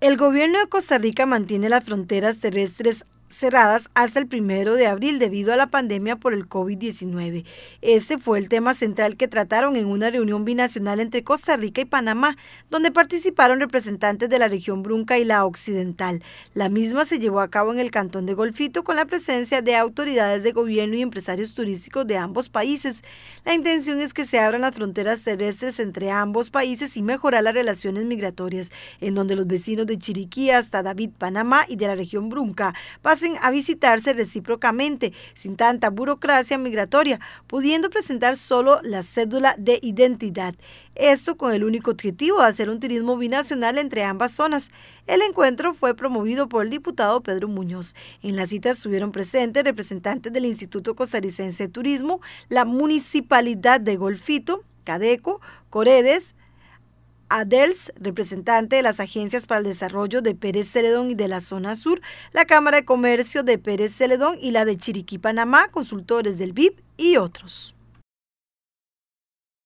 El gobierno de Costa Rica mantiene las fronteras terrestres cerradas hasta el primero de abril debido a la pandemia por el COVID-19. Este fue el tema central que trataron en una reunión binacional entre Costa Rica y Panamá, donde participaron representantes de la región Brunca y la Occidental. La misma se llevó a cabo en el cantón de Golfito con la presencia de autoridades de gobierno y empresarios turísticos de ambos países. La intención es que se abran las fronteras terrestres entre ambos países y mejorar las relaciones migratorias, en donde los vecinos de Chiriquí hasta David, Panamá y de la región Brunca pasan a visitarse recíprocamente, sin tanta burocracia migratoria, pudiendo presentar solo la cédula de identidad. Esto con el único objetivo de hacer un turismo binacional entre ambas zonas. El encuentro fue promovido por el diputado Pedro Muñoz. En la cita estuvieron presentes representantes del Instituto Costarricense de Turismo, la Municipalidad de Golfito, Cadeco, Coredes, ADELS, representante de las Agencias para el Desarrollo de Pérez Celedón y de la Zona Sur, la Cámara de Comercio de Pérez Celedón y la de Chiriquí, Panamá, consultores del BIP y otros.